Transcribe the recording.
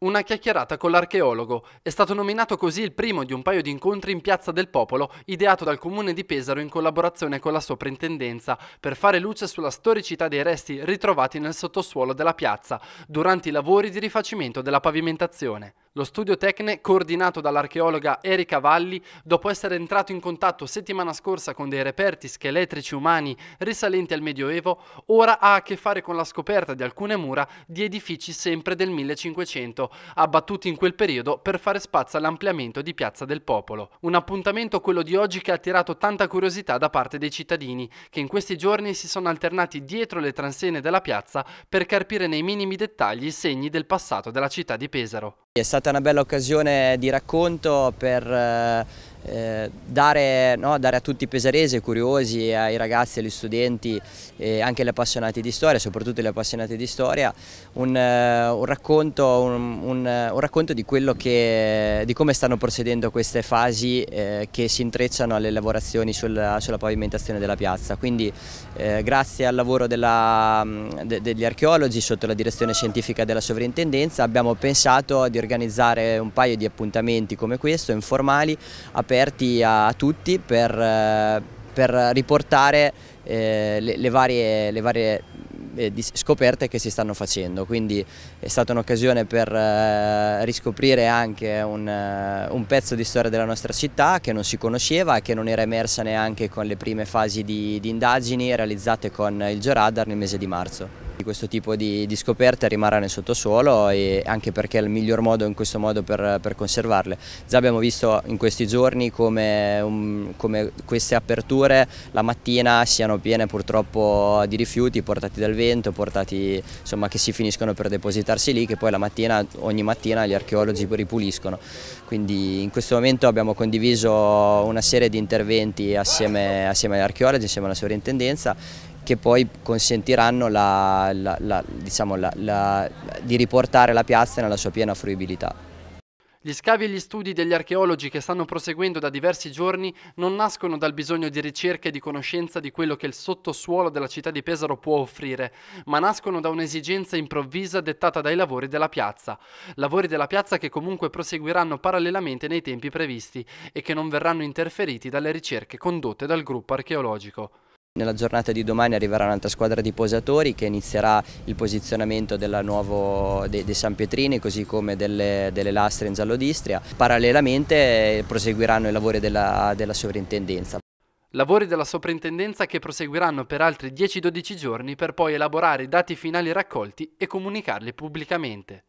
Una chiacchierata con l'archeologo. È stato nominato così il primo di un paio di incontri in Piazza del Popolo, ideato dal comune di Pesaro in collaborazione con la soprintendenza, per fare luce sulla storicità dei resti ritrovati nel sottosuolo della piazza, durante i lavori di rifacimento della pavimentazione. Lo studio Tecne, coordinato dall'archeologa Erika Valli, dopo essere entrato in contatto settimana scorsa con dei reperti scheletrici umani risalenti al Medioevo, ora ha a che fare con la scoperta di alcune mura di edifici sempre del 1500 abbattuti in quel periodo per fare spazio all'ampliamento di Piazza del Popolo. Un appuntamento quello di oggi che ha attirato tanta curiosità da parte dei cittadini, che in questi giorni si sono alternati dietro le transene della piazza per carpire nei minimi dettagli i segni del passato della città di Pesaro. È stata una bella occasione di racconto per eh, eh, dare, no, dare, a tutti i pesaresi, ai curiosi, ai ragazzi, agli studenti e eh, anche agli appassionati di storia, soprattutto gli appassionati di storia, un, eh, un, racconto, un, un racconto, di, che, di, come stanno procedendo queste fasi eh, che si intrecciano alle lavorazioni sulla, sulla pavimentazione della piazza. Quindi grazie al lavoro della, mm, de, degli archeologi sotto la direzione scientifica della sovrintendenza abbiamo pensato di organizzare un paio di appuntamenti come questo, informali, aperti aperti a, tutti per, eh, per riportare eh, le, le, varie, le varie eh, scoperte che si stanno facendo. Quindi è stata un'occasione per eh, riscoprire anche un, eh, un, pezzo di storia della nostra città che non si conosceva e che non era emersa neanche con le prime fasi di, di indagini realizzate con il Geradar nel mese di marzo. Questo tipo di, di, scoperte rimarrà nel sottosuolo e anche perché è il miglior modo in questo modo per, per conservarle. Già abbiamo visto in questi giorni come, um, come, queste aperture la mattina siano piene purtroppo di rifiuti portati dal vento, portati, insomma, che si finiscono per depositarsi lì, che poi la mattina, ogni mattina gli archeologi ripuliscono. Quindi in questo momento abbiamo condiviso una serie di interventi assieme, assieme agli archeologi, assieme alla sovrintendenza che poi consentiranno la, la, diciamo di riportare la piazza nella sua piena fruibilità. Gli scavi e gli studi degli archeologi che stanno proseguendo da diversi giorni non nascono dal bisogno di ricerca e di conoscenza di quello che il sottosuolo della città di Pesaro può offrire, ma nascono da un'esigenza improvvisa dettata dai lavori della piazza. Lavori della piazza che comunque proseguiranno parallelamente nei tempi previsti e che non verranno interferiti dalle ricerche condotte dal gruppo archeologico. Nella giornata di domani arriverà un'altra squadra di posatori che inizierà il posizionamento della nuovo, dei, dei San Pietrini così come delle, delle lastre in Giallo d'Istria. Parallelamente eh, proseguiranno i lavori della, della sovrintendenza. Lavori della sovrintendenza che proseguiranno per altri 10-12 giorni per poi elaborare i dati finali raccolti e comunicarli pubblicamente.